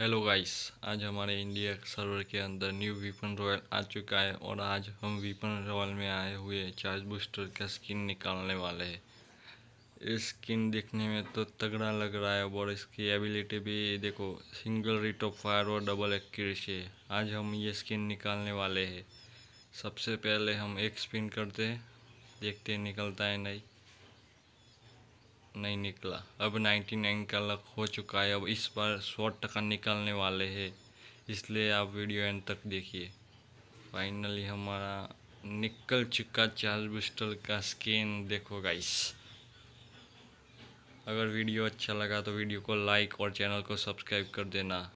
hello guys आज हमारे India server के अंदर न्यू वीपन रॉयल आ चुका है और आज हम वीपन रॉयल में आए हुए चार्ज बूस्टर का स्किन निकालने वाले हैं इस स्किन देखने में तो तगड़ा लग रहा है और इसकी एबिलिटी भी देखो सिंगल रेट ऑफ फायर और डबल एक्यूरेसी है आज हम ये स्किन निकालने वाले हैं सबसे पहले हम एक स्पिन करते हैं देखते हैं निकलता है नहीं नहीं निकला अब 99 का लक हो चुका है अब इस बार सौ टका निकालने वाले हैं इसलिए आप वीडियो एंड तक देखिए फाइनली हमारा निकल चुका चार्ज बिस्टल का स्कैन देखो गाइस अगर वीडियो अच्छा लगा तो वीडियो को लाइक और चैनल को सब्सक्राइब कर देना